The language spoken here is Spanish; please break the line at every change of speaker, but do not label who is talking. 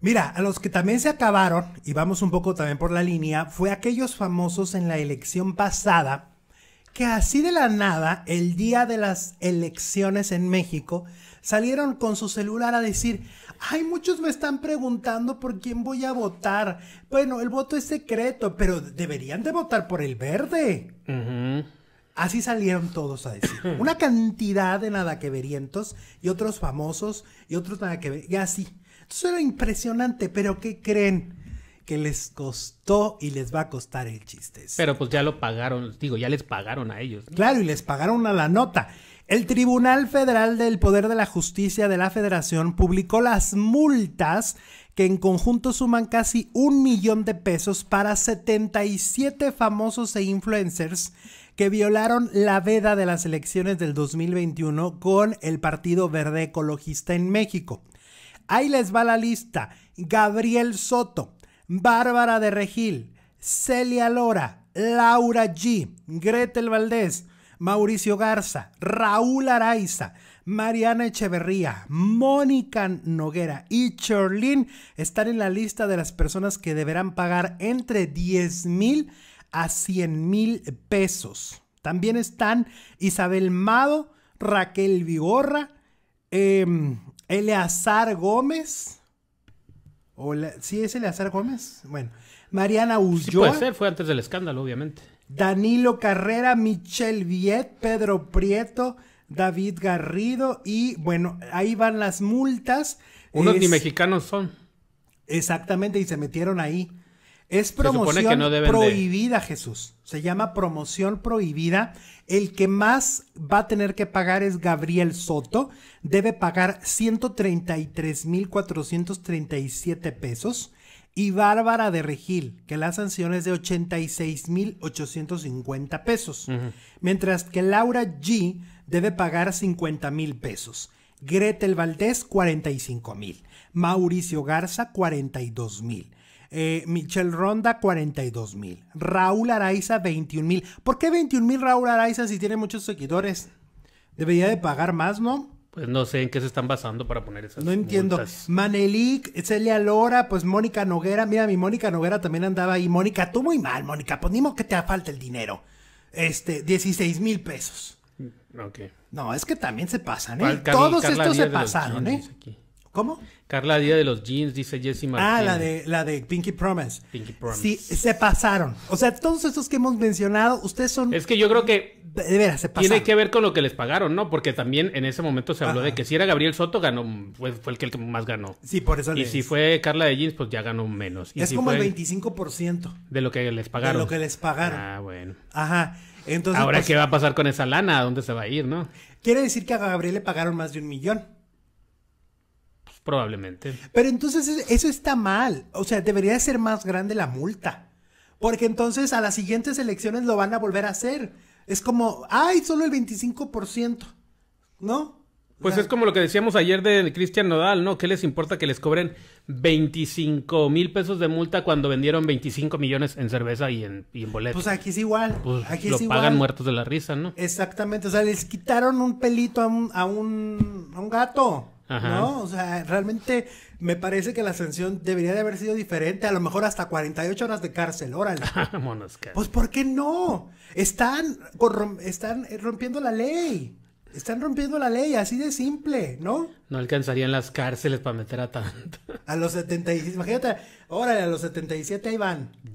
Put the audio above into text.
Mira, a los que también se acabaron, y vamos un poco también por la línea, fue aquellos famosos en la elección pasada, que así de la nada, el día de las elecciones en México, salieron con su celular a decir, ay, muchos me están preguntando por quién voy a votar. Bueno, el voto es secreto, pero deberían de votar por el verde. Así salieron todos a decir. Una cantidad de nada que verientos y otros famosos y otros nada que ver, así. Eso era impresionante, pero ¿qué creen? Que les costó y les va a costar el
chiste. Pero pues ya lo pagaron, digo, ya les pagaron a ellos.
Claro, y les pagaron a la nota. El Tribunal Federal del Poder de la Justicia de la Federación publicó las multas que en conjunto suman casi un millón de pesos para 77 famosos e influencers que violaron la veda de las elecciones del 2021 con el Partido Verde Ecologista en México. Ahí les va la lista. Gabriel Soto, Bárbara de Regil, Celia Lora, Laura G, Gretel Valdés, Mauricio Garza, Raúl Araiza, Mariana Echeverría, Mónica Noguera y Cherlin están en la lista de las personas que deberán pagar entre 10 mil a 100 mil pesos. También están Isabel Mado, Raquel Vigorra, eh, Eleazar Gómez. O ¿Sí es Eleazar Gómez? Bueno. Mariana Ulloa. Sí
fue antes del escándalo, obviamente.
Danilo Carrera, Michelle Viet, Pedro Prieto, David Garrido y bueno, ahí van las multas. Unos ni mexicanos son. Exactamente, y se metieron ahí. Es promoción prohibida, Jesús. Se llama promoción prohibida. El que más va a tener que pagar es Gabriel Soto. Debe pagar 133,437 pesos. Y Bárbara de Regil, que la sanción es de 86,850 pesos. cincuenta pesos Mientras que Laura G debe pagar mil pesos. Gretel Valdés, mil, Mauricio Garza, mil eh, Michelle Ronda, 42 mil. Raúl Araiza, 21 mil. ¿Por qué 21 mil Raúl Araiza si tiene muchos seguidores? Debería de pagar más, ¿no?
Pues no sé en qué se están basando para poner esas. No
entiendo. Manelik, Celia Lora, pues Mónica Noguera. Mira, mi Mónica Noguera también andaba ahí. Mónica, tú muy mal, Mónica. Pues que te falta el dinero. Este, 16 mil pesos.
Mm, ok.
No, es que también se pasan, ¿eh? Todos estos se pasaron, ¿eh? ¿Cómo?
Carla Díaz de los jeans, dice Jesse ah, Martínez. Ah, la de, la de Pinky Promise. Pinky Promise.
Sí, se pasaron. O sea, todos estos que hemos mencionado, ustedes son... Es que yo creo que... De veras, se pasaron. Tiene
que ver con lo que les pagaron, ¿no? Porque también en ese momento se habló de que si era Gabriel Soto, ganó, fue, fue, el que más ganó. Sí, por eso Y si fue Carla de jeans, pues ya ganó menos. Y es como el
25%.
De lo que les pagaron. De lo que
les pagaron. Ah, bueno.
Ajá. Entonces, Ahora, pues ¿qué va a pasar con esa lana? ¿A dónde se va a ir, no?
Quiere decir que a Gabriel le pagaron más de un millón.
Probablemente.
Pero entonces eso está mal. O sea, debería ser más grande la multa. Porque entonces a las siguientes elecciones lo van a volver a hacer. Es como, ay, solo el 25%.
¿No? Pues es como lo que decíamos ayer de Cristian Nodal, ¿no? ¿Qué les importa que les cobren 25 mil pesos de multa cuando vendieron 25 millones en cerveza y en, y boletos? Pues aquí es igual. Pues lo pagan muertos de la risa, ¿no?
Exactamente. O sea, les quitaron un pelito a un, a un gato. ¿No? O sea, realmente me parece que la sanción debería de haber sido diferente, a lo mejor hasta 48 horas de cárcel, órale. Ah, pues ¿por qué no? Están, están rompiendo la ley. Están rompiendo la ley, así de simple, ¿no?
No alcanzarían las cárceles para meter a tanto.
A los 76, imagínate, órale, a los 77 ahí van.